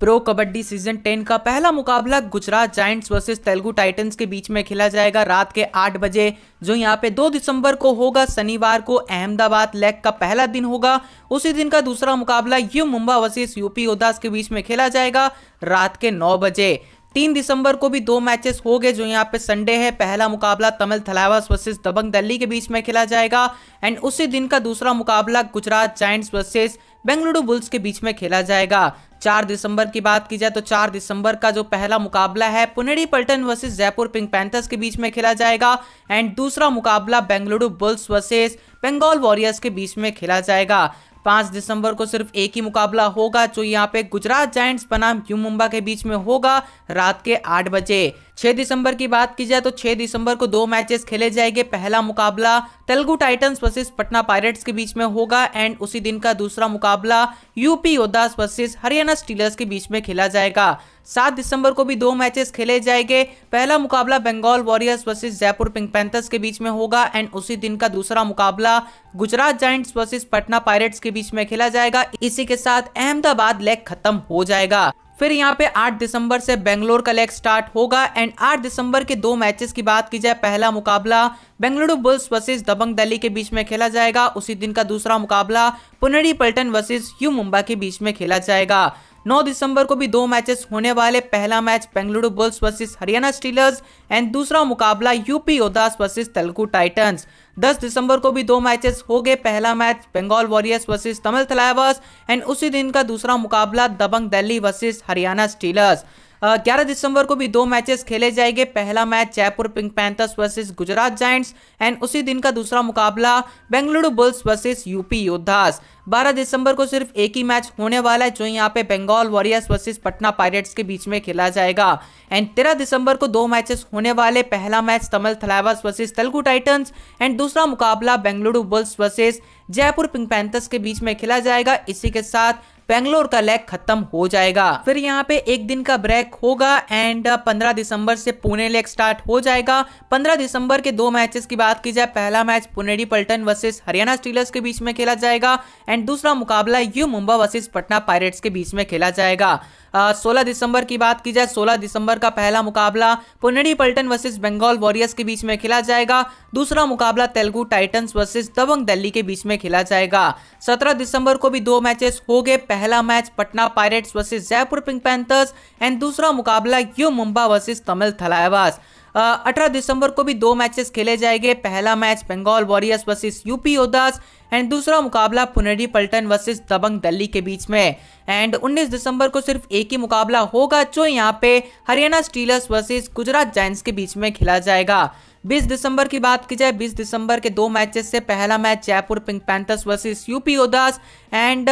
pro kabaddi season ten का पहला मुकाबला Gujarat giants versus Telugu titans के बीच में खेला जाएगा रात के आठ बजे जो यहां पे दो दिसंबर को होगा शनिवार को अहमदाबाद लेग का पहला दिन होगा उसी दिन का दूसरा मुकाबला U Mumba versus UP Yoddhas के बीच में खेला जाएगा रात के नौ बजे तीन दिसंबर को भी दो मैचेस हो गए जो यहाँ पे संडे है पहला मुकाबला तमिल थलावास वर्सेस दबंग दिल्ली के बीच में खेला जाएगा एंड उसी दिन का दूसरा मुकाबला Gujarat giants versus Bengaluru bulls के बीच में खेला जाएगा चार दिसंबर की बात की जाए तो चार दिसंबर का जो पहला मुकाबला है Puneri Paltan versus Jaipur pink panthers के बीच में खेला जाएगा एंड दूसरा मुकाबला Bengaluru bulls versus Bengal warriors के बीच में खेला जाएगा पांच दिसंबर को सिर्फ एक ही मुकाबला होगा जो यहाँ पे गुजरात जायंट्स बनाम यू मुंबा के बीच में होगा रात के आठ बजे छह दिसंबर की बात की जाए तो छह दिसंबर को दो मैचेस खेले जाएंगे पहला मुकाबला Telugu titans versus Patna pirates के बीच में होगा एंड उसी दिन का दूसरा मुकाबला UP Yoddhas versus Haryana steelers के बीच में खेला जाएगा सात दिसंबर को भी दो मैचेस खेले जाएंगे पहला मुकाबला Bengal warriors versus Jaipur pink panthers के बीच में होगा एंड उसी दिन का दूसरा मुकाबला Gujarat giants versus Patna pirates के बीच में खेला जाएगा इसी के साथ अहमदाबाद लेग खत्म हो जाएगा फिर यहाँ पे 8 दिसंबर से बेंगलोर का लेग स्टार्ट होगा एंड 8 दिसंबर के दो मैचेस की बात की जाए पहला मुकाबला बेंगलुरु बुल्स वर्सेज दबंग दिल्ली के बीच में खेला जाएगा उसी दिन का दूसरा मुकाबला पुनरी पल्टन वर्सेज यू मुंबा के बीच में खेला जाएगा 9 दिसंबर को भी दो मैचेस होने वाले पहला match Bengaluru bulls versus Haryana steelers and दूसरा मुकाबला UP Yoddhas versus Telugu titans 10 दिसंबर को भी दो मैचेस हो गए पहला match Bengal warriors versus Tamil Thalaivas and उसी दिन का दूसरा मुकाबला दबंग दिल्ली वर्सेस हरियाणा स्टीलर्स ग्यारह दिसंबर को भी दो मैचेस खेले जाएंगे पहला match Jaipur pink panthers versus Gujarat giants and उसी दिन का दूसरा मुकाबला बेंगलुरु बुल्स वर्सेस यूपी योद्धास 12 दिसंबर को सिर्फ एक ही मैच होने वाला है जो यहाँ पे Bengal warriors versus Patna pirates के बीच में खेला जाएगा एंड तेरह दिसंबर को दो मैचेस होने वाले पहला match Tamil Thalaivas versus Telugu titans and दूसरा मुकाबला Bengaluru bulls versus Jaipur pink panthers के बीच में खेला जाएगा इसी के साथ बेंगलोर का लेग खत्म हो जाएगा फिर यहाँ पे एक दिन का ब्रेक होगा एंड पंद्रह दिसंबर से पुणे लेग स्टार्ट हो जाएगा पंद्रह दिसंबर के दो मैचेस की बात की जाए पहला match Puneri Paltan versus Haryana steelers के बीच में खेला जाएगा एंड दूसरा मुकाबला U Mumba versus Patna pirates के बीच में खेला जाएगा सोलह दिसंबर की बात की जाए सोलह दिसंबर का पहला मुकाबला पुनडी पल्टन वर्सेज बंगाल वॉरियर्स के बीच में खेला जाएगा दूसरा मुकाबला तेलुगु टाइटन्स वर्सेज दबंग दिल्ली के बीच में खेला जाएगा सत्रह दिसंबर को भी दो मैचेस हो गए पहला match Patna pirates versus Jaipur pink panthers and दूसरा मुकाबला यू मुंबा वर्सेज तमिल थलावास अठारह दिसंबर को भी दो मैचेस खेले जाएंगे पहला match Bengal warriors versus UP Yoddhas and दूसरा मुकाबला पुनेडी पल्टन वर्सेस दबंग दिल्ली के बीच में एंड 19 दिसंबर को सिर्फ एक ही मुकाबला होगा जो यहाँ पे Haryana stealers versus Gujarat giants के बीच में खेला जाएगा 20 दिसंबर की बात की जाए 20 दिसंबर के दो मैचेस से पहला match Jaipur pink panthers versus UP Yoddhas and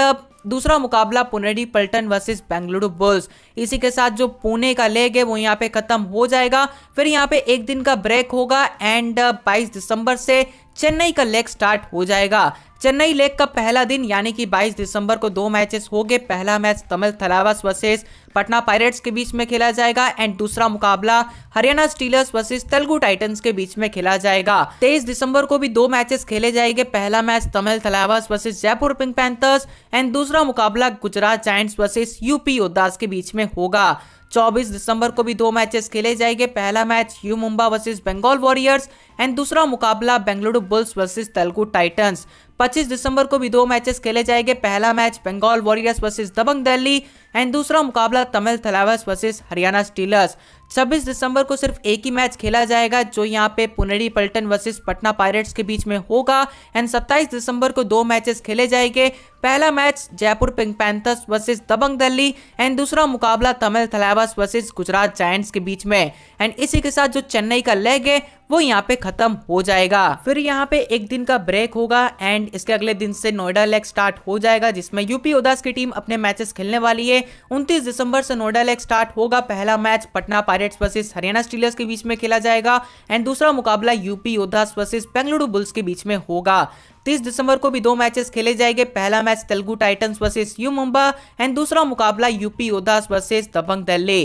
दूसरा मुकाबला पुनेडी पल्टन वर्सेस बेंगलुरु बुल्स इसी के साथ जो पुणे का लेग है वो यहाँ पे खत्म हो जाएगा फिर यहाँ पे एक दिन का ब्रेक होगा एंड 22 दिसंबर से चेन्नई का लेग स्टार्ट हो जाएगा चेन्नई लेग का पहला दिन यानी कि 22 दिसंबर को दो मैचेस होंगे पहला match Tamil Thalaivas versus Patna pirates के बीच में खेला जाएगा एंड दूसरा मुकाबला Haryana stealers versus Telugu titans के बीच में खेला जाएगा 23 दिसंबर को भी दो मैचेस खेले जाएंगे पहला match Tamil Thalaivas versus Jaipur pink panthers and दूसरा मुकाबला Gujarat giants versus UP Yoddhas के बीच में होगा 24 दिसंबर को भी दो मैचेस खेले जाएंगे पहला match U Mumba versus Bengal warriors and दूसरा मुकाबला Bengaluru bulls versus Telugu titans 25 दिसंबर को भी दो मैचेस खेले जाएंगे पहला match Bengal warriors versus Dabang Delhi and दूसरा मुकाबला तमिल थलावस वर्सेज हरियाणा स्टीलर्स छब्बीस दिसंबर को सिर्फ एक ही मैच खेला जाएगा जो यहाँ पे पुनरी पल्टन वर्सेस पटना पायरेट्स के बीच में होगा एंड सत्ताईस दिसंबर को दो मैचेस खेले जाएंगे पहला match Jaipur pink panthers versus Dabang Delhi and दूसरा मुकाबला तमिल थलावास वर्सेस गुजरात जायंट्स के बीच में एंड इसी के साथ जो चेन्नई का लेग है वो यहाँ पे खत्म हो जाएगा फिर यहाँ पे एक दिन का ब्रेक होगा एंड इसके अगले दिन से नोएडा लेग स्टार्ट हो जाएगा जिसमें यूपी उदास की टीम अपने मैचेस खेलने वाली है उनतीस दिसंबर से नोएडा लेग स्टार्ट होगा पहला match Patna pirates versus Haryana steelers के बीच में खेला जाएगा एंड दूसरा मुकाबला UP Yoddhas versus Bengaluru bulls के बीच में होगा 30 दिसंबर को भी दो मैचेस खेले जाएंगे पहला match Telugu titans versus U Mumba and दूसरा मुकाबला यूपी योद्धास वर्सेस दबंग दिल्ली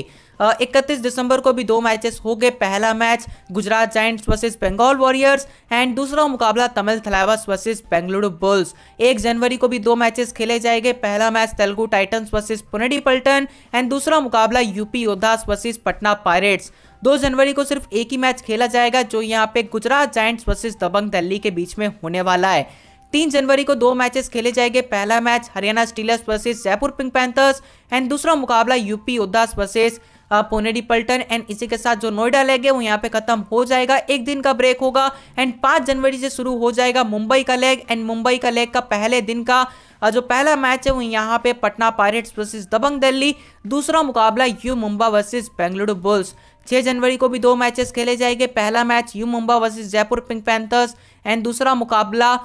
इकतीस दिसंबर को भी दो मैचेस हो गए पहला match Gujarat giants versus Bengal warriors and दूसरा मुकाबला तमिल थलावास वर्सेज बेंगलुरु बुल्स एक जनवरी को भी दो मैचेस खेले जाएंगे पहला match Telugu titans versus Puneri Paltan and दूसरा मुकाबला UP Yoddhas versus Patna pirates दो जनवरी को सिर्फ एक ही मैच खेला जाएगा जो यहाँ पे गुजरात जाइंट्स वर्सेज दबंग दिल्ली के बीच में होने वाला है तीन जनवरी को दो मैचेस खेले जाएंगे पहला match Haryana stealers versus Jaipur pink panthers and दूसरा मुकाबला यूपी उदास वर्सेस पोनेडी पल्टन एंड इसी के साथ जो नोएडा लेग है वो यहाँ पे खत्म हो जाएगा एक दिन का ब्रेक होगा एंड पांच जनवरी से शुरू हो जाएगा मुंबई का लेग एंड मुंबई का लेग का पहले दिन का जो पहला मैच है वो यहाँ पे पटना पायरेट्स वर्सेस दबंग दिल्ली दूसरा मुकाबला U Mumba versus Bengaluru bulls छह जनवरी को भी दो मैचेस खेले जाएंगे पहला match U Mumba versus Jaipur pink panthers and दूसरा मुकाबला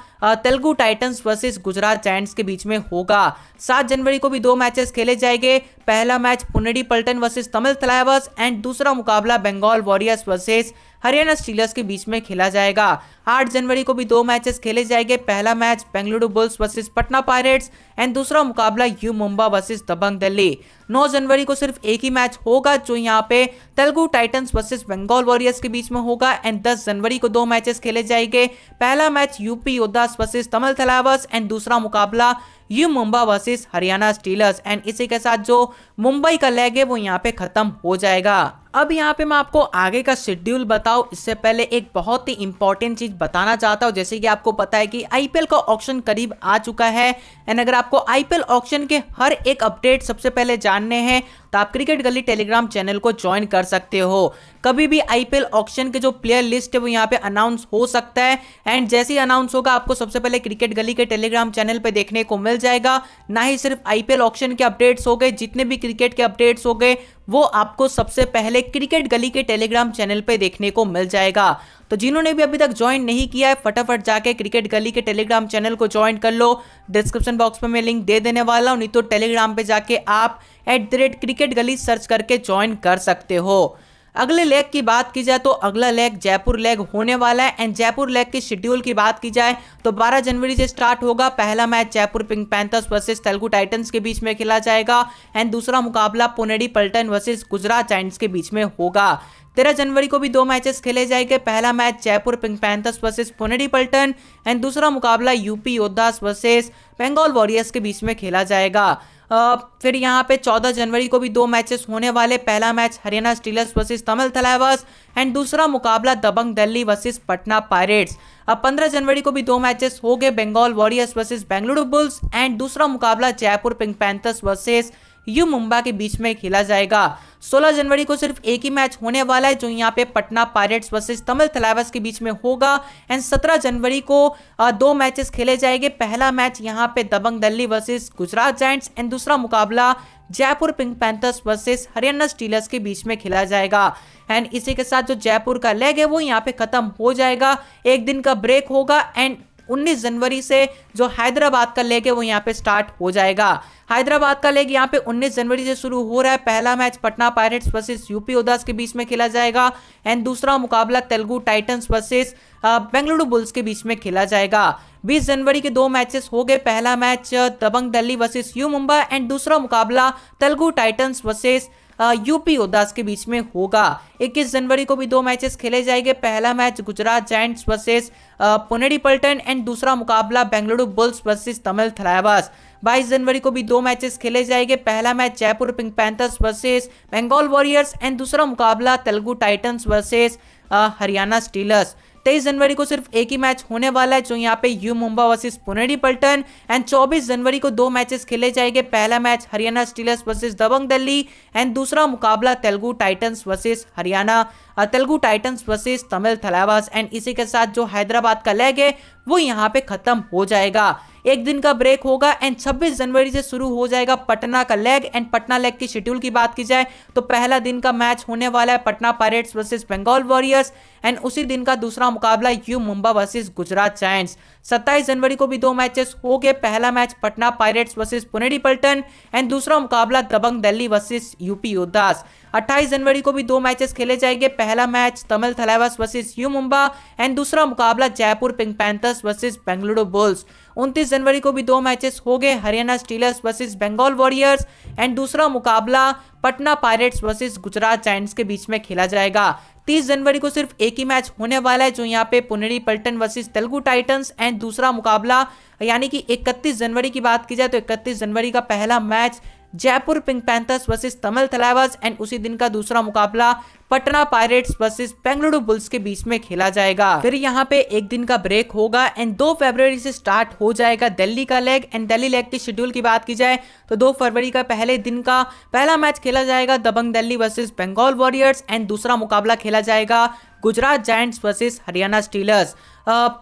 Telugu titans versus Gujarat gents के बीच में होगा सात जनवरी को भी दो मैचेस खेले जाएंगे पहला match Puneri Paltan versus Tamil Thalaivas and दूसरा मुकाबला Bengal warriors versus Haryana steelers के बीच में खेला जाएगा 8 जनवरी को भी दो मैचेस खेले जाएंगे पहला match Bengaluru bulls versus Patna pirates and दूसरा मुकाबला यू मुंबा वर्सेस दबंग दिल्ली नौ जनवरी को सिर्फ एक ही मैच होगा जो यहाँ पे Telugu titans versus Bengal warriors के बीच में होगा एंड दस जनवरी को दो मैचेस खेले जाएंगे पहला match UP Yoddhas versus Tamil Thalaivas and दूसरा मुकाबला U Mumba versus Haryana steelers and इसी के साथ जो मुंबई का लेग है वो यहाँ पे खत्म हो जाएगा अब यहाँ पे मैं आपको आगे का शेड्यूल बताऊँ इससे पहले एक बहुत ही इंपॉर्टेंट चीज़ बताना चाहता हूँ जैसे कि आपको पता है कि आईपीएल का ऑप्शन करीब आ चुका है एंड अगर आपको आईपीएल ऑप्शन के हर एक अपडेट सबसे पहले जानने हैं तो आप क्रिकेट गली टेलीग्राम चैनल को ज्वाइन कर सकते हो कभी भी आईपीएल ऑक्शन के जो प्लेयर लिस्ट है वो यहाँ पे अनाउंस हो सकता है एंड जैसे ही अनाउंस होगा आपको सबसे पहले क्रिकेट गली के टेलीग्राम चैनल पे देखने को मिल जाएगा ना ही सिर्फ आईपीएल ऑक्शन के अपडेट्स हो गए जितने भी क्रिकेट के अपडेट्स हो गए वो आपको सबसे पहले क्रिकेट गली के टेलीग्राम चैनल पे देखने को मिल जाएगा तो जिन्होंने भी अभी तक ज्वाइन नहीं किया है फटाफट जाके क्रिकेट गली के टेलीग्राम चैनल को ज्वाइन कर लो डिस्क्रिप्शन बॉक्स में मैं लिंक दे देने वाला हूँ नहीं तो टेलीग्राम पे जाके आप at the rate cricket Gali search करके ज्वाइन कर सकते हो अगले लेग की बात की जाए तो अगला लेग जयपुर लेग होने वाला है एंड जयपुर लेग के शेड्यूल की बात की जाए तो 12 जनवरी से स्टार्ट होगा पहला match Jaipur pink panthers versus Telugu titans के बीच में खेला जाएगा एंड दूसरा मुकाबला पुनेडी पल्टन वर्सेस गुजरात जाइंट्स के बीच में होगा तेरह जनवरी को भी दो मैचेस खेले जाएंगे पहला match Jaipur pink panthers versus Puneri Paltan and दूसरा मुकाबला UP Yoddhas versus Bengal warriors के बीच में खेला जाएगा फिर यहाँ पे 14 जनवरी को भी दो मैचेस होने वाले पहला match Haryana stealers versus Tamil Thalaivas and दूसरा मुकाबला दबंग दिल्ली वर्सेस पटना पायरेट्स अब 15 जनवरी को भी दो मैचेस हो गए Bengal warriors versus Bengaluru bulls and दूसरा मुकाबला Jaipur pink panthers versus U Mumba के बीच में खेला जाएगा 16 जनवरी को सिर्फ एक ही मैच होने वाला है जो यहाँ पे पटना पायरेट्स वर्सेस तमिल थलाइवर्स के बीच में होगा एंड 17 जनवरी को दो मैचेस खेले जाएंगे पहला मैच यहाँ पे Dabang Delhi versus Gujarat giants and दूसरा मुकाबला Jaipur pink panthers versus Haryana steelers के बीच में खेला जाएगा एंड इसी के साथ जो जयपुर का लेग है वो यहाँ पे खत्म हो जाएगा एक दिन का ब्रेक होगा एंड 19 जनवरी से जो हैदराबाद का लेग है वो यहाँ पे स्टार्ट हो जाएगा हैदराबाद का लेग यहाँ पे 19 जनवरी से शुरू हो रहा है पहला match Patna pirates versus UP Yoddhas के बीच में खेला जाएगा एंड दूसरा मुकाबला Telugu titans versus Bengaluru bulls के बीच में खेला जाएगा 20 जनवरी के दो मैचेस हो गए पहला match Dabang Delhi versus U Mumbai and दूसरा मुकाबला Telugu titans versus UP Yoddhas के बीच में होगा 21 जनवरी को भी दो मैचेस खेले जाएंगे पहला match Gujarat Giants versus Puneri Paltan and दूसरा मुकाबला बेंगलुरु बुल्स वर्सेस तमिल थलावास 22 जनवरी को भी दो मैचेस खेले जाएंगे पहला match Jaipur pink panthers versus Bengal warriors and दूसरा मुकाबला Telugu Titans versus Haryana Steelers तेईस जनवरी को सिर्फ एक ही मैच होने वाला है जो यहाँ पे U Mumba versus Puneri Paltan and चौबीस जनवरी को दो मैचेस खेले जाएंगे पहला match Haryana stealers versus Dabang Delhi and दूसरा मुकाबला Telugu titans versus Haryana Telugu titans versus Tamil Thalaivas and इसी के साथ जो हैदराबाद का लेग है वो यहाँ पे खत्म हो जाएगा एक दिन का ब्रेक होगा एंड 26 जनवरी से शुरू हो जाएगा पटना का लेग एंड पटना लेग की शेड्यूल की बात की जाए तो पहला दिन का मैच होने वाला है Patna pirates versus Bengal warriors and उसी दिन का दूसरा मुकाबला U Mumba versus Gujarat Giants सत्ताईस जनवरी को भी दो मैचेस हो गए पहला match Patna pirates versus Puneri Paltan and दूसरा मुकाबला दबंग दिल्ली वर्सेज यूपी योद्धास 28 जनवरी को भी दो मैचेस खेले जाएंगे पहला match Tamil Thalaivas versus U Mumba and दूसरा मुकाबला Jaipur pink panthers versus Bengaluru Bulls 29 जनवरी को भी दो मैचेस हो गए Haryana stealers versus Bengal warriors and दूसरा मुकाबला Patna pirates versus Gujarat giants के बीच में खेला जाएगा तीस जनवरी को सिर्फ एक ही मैच होने वाला है जो यहाँ पे Puneri Paltan versus Telugu Titans and दूसरा मुकाबला यानी कि 31 जनवरी की बात की जाए तो 31 जनवरी का पहला match Jaipur pink panthers versus Tamil Thalaivas and उसी दिन का दूसरा मुकाबला Patna pirates versus Bengaluru bulls के बीच में खेला जाएगा फिर यहाँ पे एक दिन का ब्रेक होगा एंड दो फरवरी से स्टार्ट हो जाएगा दिल्ली का लेग एंड दिल्ली लेग के शेड्यूल की बात की जाए तो दो फरवरी का पहले दिन का पहला मैच खेला जाएगा Dabang Delhi versus Bengal warriors and दूसरा मुकाबला खेला जाएगा Gujarat giants versus Haryana Steelers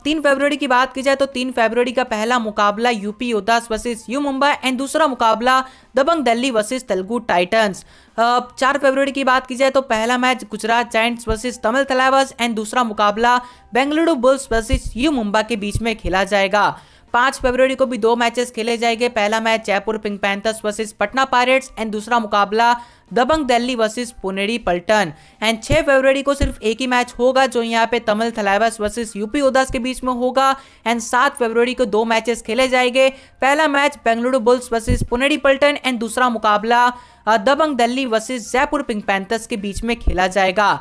तीन फरवरी की बात की जाए तो तीन फरवरी का पहला मुकाबला UP Yoddhas versus U Mumbai and दूसरा मुकाबला दबंग दिल्ली वर्सेस तेलुगु टाइटंस चार फरवरी की बात की जाए तो पहला match Gujarat Giants versus Tamil Thalaivas and दूसरा मुकाबला Bengaluru bulls versus U Mumba के बीच में खेला जाएगा पांच फरवरी को भी दो मैचेस खेले जाएंगे पहला match Jaipur pink panthers versus Patna pirates and दूसरा मुकाबला दबंग दिल्ली वर्सेज पुनेरी पल्टन एंड छह फरवरी को सिर्फ एक ही मैच होगा जो यहाँ पे तमिल थलाइवास वर्सेज यूपी उदास के बीच में होगा एंड सात फरवरी को दो मैचेस खेले जाएंगे पहला match Bengaluru bulls versus Puneri Paltan and दूसरा मुकाबला Dabang Delhi versus Jaipur pink panthers के बीच में खेला जाएगा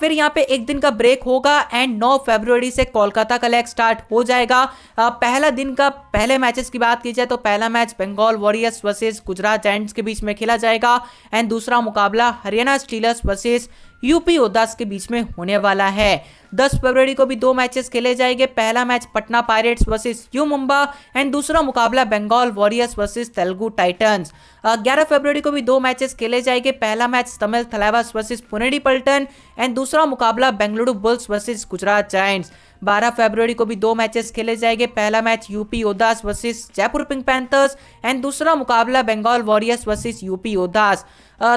फिर यहाँ पे एक दिन का ब्रेक होगा एंड नौ फरवरी से कोलकाता का लेग स्टार्ट हो जाएगा पहला दिन का पहले मैचेस की बात की जाए तो पहला match Bengal warriors versus Gujarat gents के बीच में खेला जाएगा एंड दूसरा मुकाबला Haryana stealers versus UP Yoddhas के बीच में होने वाला है दस फरवरी को भी दो मैचेस खेले जाएंगे पहला match Patna pirates versus U Mumba and दूसरा मुकाबला Bengal warriors versus Telugu Titans ग्यारह फरवरी को भी दो मैचेस खेले जाएंगे पहला match Tamil Thalaivas versus Puneri Paltan and दूसरा मुकाबला Bengaluru bulls versus Gujarat Giants 12 फरवरी को भी दो मैचेस खेले जाएंगे पहला match UP Yoddhas versus Jaipur pink panthers and दूसरा मुकाबला Bengal warriors versus UP Yoddhas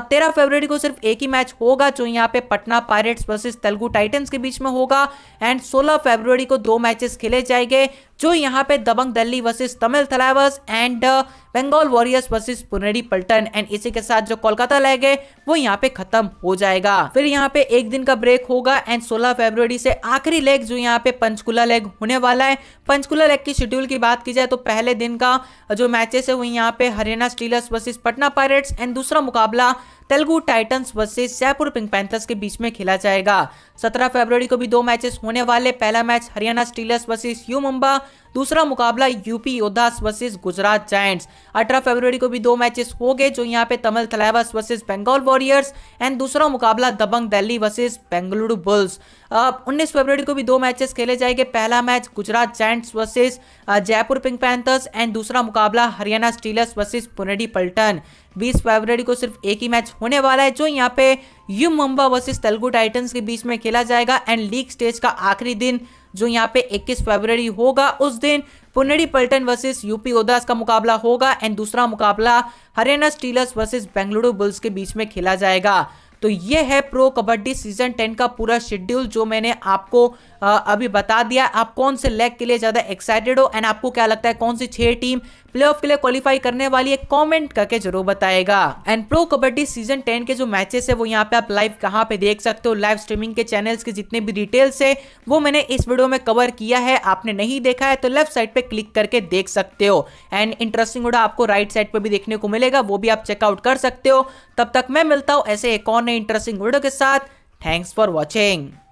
तेरह फरवरी को सिर्फ एक ही मैच होगा जो यहाँ पे Patna pirates versus Telugu Titans के बीच में होगा होगा एंड 16 फरवरी को दो मैचेस खेले जाएंगे जो यहाँ पे Dabang Delhi versus Tamil Thalaivas and uh, Bengal warriors versus Puneri Paltan and इसी के साथ जो कोलकाता लग गए वो यहाँ पे खत्म हो जाएगा फिर यहाँ पे एक दिन का ब्रेक होगा एंड 16 फरवरी से आखिरी लेग जो यहाँ पे पंचकुला लेग होने वाला है पंचकुला लेग की शेड्यूल की बात की जाए तो पहले दिन का uh, जो मैचेस है वो यहाँ पे Haryana stealers versus Patna pirates and दूसरा मुकाबला Telugu Titans versus Jaipur pink panthers के बीच में खेला जाएगा 17 फरवरी को भी दो मैचेस होने वाले पहला match Haryana stealers versus U Mumba दूसरा मुकाबला UP Yoddhas versus Gujarat Giants 18 फरवरी को भी दो मैचेस हो गए जो यहाँ पे Tamil Thalaivas versus Bengal warriors and दूसरा मुकाबला दबंग दिल्ली वर्सेस बेंगलुरु बुल्स उन्नीस फरवरी को भी दो मैचेस खेले जाएंगे पहला match Gujarat giants versus Jaipur pink panthers and दूसरा मुकाबला हरियाणा स्टीलर्स वर्सेज पुनेडी पल्टन 20 फरवरी को सिर्फ एक ही मैच होने वाला है जो यहाँ पे U Mumba versus Telugu Titans के बीच में खेला जाएगा एंड लीग स्टेज का आखिरी दिन जो यहाँ पे 21 फरवरी होगा उस दिन पुनड़ी पल्टन वर्सेस यूपी ओदास का मुकाबला होगा एंड दूसरा मुकाबला Haryana stealers versus Bengaluru bulls के बीच में खेला जाएगा तो ये है प्रो कबड्डी सीजन टेन का पूरा शेड्यूल जो मैंने आपको अभी बता दिया आप कौन से लेग के लिए ज़्यादा एक्साइटेड हो एंड आपको क्या लगता है कौन सी छः टीम प्लेऑफ के लिए क्वालिफाई करने वाली है कमेंट करके जरूर बताएगा and pro kabaddi season ten के जो मैचेस है वो यहाँ पे आप लाइव कहाँ पे देख सकते हो लाइव स्ट्रीमिंग के चैनल्स के जितने भी डिटेल्स है वो मैंने इस वीडियो में कवर किया है आपने नहीं देखा है तो लेफ्ट साइड पे क्लिक करके देख सकते हो एंड इंटरेस्टिंग उड़ा आपको राइट साइड पर भी देखने को मिलेगा वो भी आप चेकआउट कर सकते हो तब तक मैं मिलता हूँ ऐसे एक और नए इंटरेस्टिंग वीडियो के साथ थैंक्स फॉर वॉचिंग